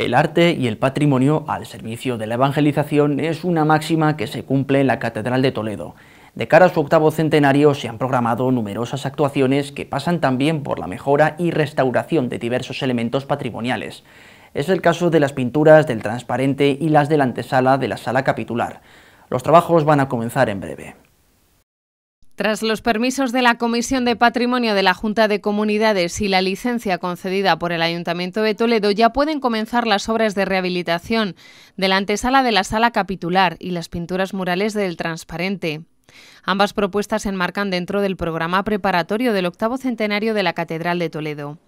El arte y el patrimonio al servicio de la evangelización es una máxima que se cumple en la Catedral de Toledo. De cara a su octavo centenario se han programado numerosas actuaciones que pasan también por la mejora y restauración de diversos elementos patrimoniales. Es el caso de las pinturas del transparente y las de la antesala de la sala capitular. Los trabajos van a comenzar en breve. Tras los permisos de la Comisión de Patrimonio de la Junta de Comunidades y la licencia concedida por el Ayuntamiento de Toledo, ya pueden comenzar las obras de rehabilitación de la antesala de la sala capitular y las pinturas murales del transparente. Ambas propuestas se enmarcan dentro del programa preparatorio del octavo centenario de la Catedral de Toledo.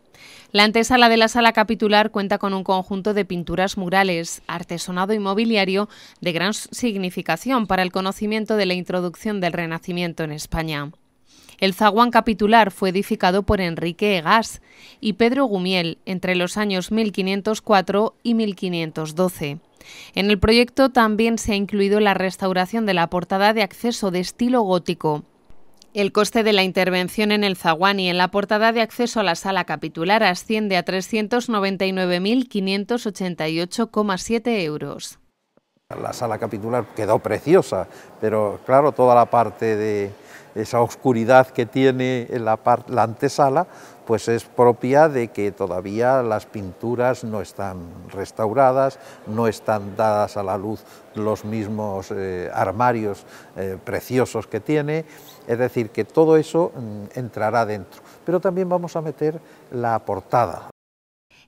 La antesala de la sala capitular cuenta con un conjunto de pinturas murales, artesonado y mobiliario, de gran significación para el conocimiento de la introducción del Renacimiento en España. El zaguán capitular fue edificado por Enrique Egas y Pedro Gumiel entre los años 1504 y 1512. En el proyecto también se ha incluido la restauración de la portada de acceso de estilo gótico, el coste de la intervención en el Zaguán y en la portada de acceso a la sala capitular asciende a 399.588,7 euros. La sala capitular quedó preciosa, pero claro, toda la parte de esa oscuridad que tiene la, antesala, pues es propia de que todavía las pinturas no están restauradas, no están dadas a la luz los mismos eh, armarios eh, preciosos que tiene, es decir, que todo eso mm, entrará dentro. Pero también vamos a meter la portada,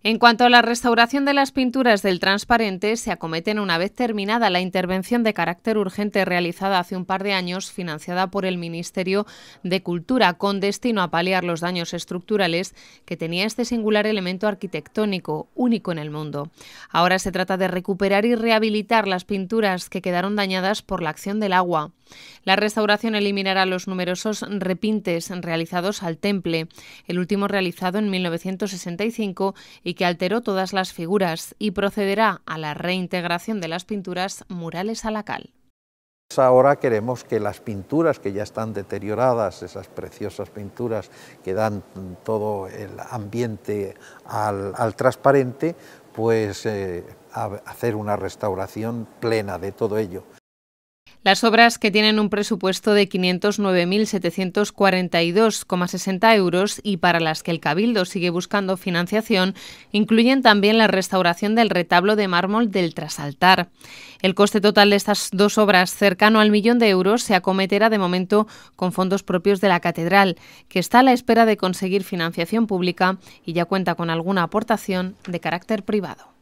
en cuanto a la restauración de las pinturas del transparente, se acometen una vez terminada la intervención de carácter urgente realizada hace un par de años, financiada por el Ministerio de Cultura, con destino a paliar los daños estructurales que tenía este singular elemento arquitectónico, único en el mundo. Ahora se trata de recuperar y rehabilitar las pinturas que quedaron dañadas por la acción del agua. La restauración eliminará los numerosos repintes realizados al temple, el último realizado en 1965 y que alteró todas las figuras, y procederá a la reintegración de las pinturas murales a la cal. Pues ahora queremos que las pinturas que ya están deterioradas, esas preciosas pinturas que dan todo el ambiente al, transparente, pues eh, hacer una restauración plena de todo ello. Las obras que tienen un presupuesto de 509.742,60 euros y para las que el Cabildo sigue buscando financiación incluyen también la restauración del retablo de mármol del trasaltar. El coste total de estas dos obras, cercano al millón de euros, se acometerá de momento con fondos propios de la catedral, que está a la espera de conseguir financiación pública y ya cuenta con alguna aportación de carácter privado.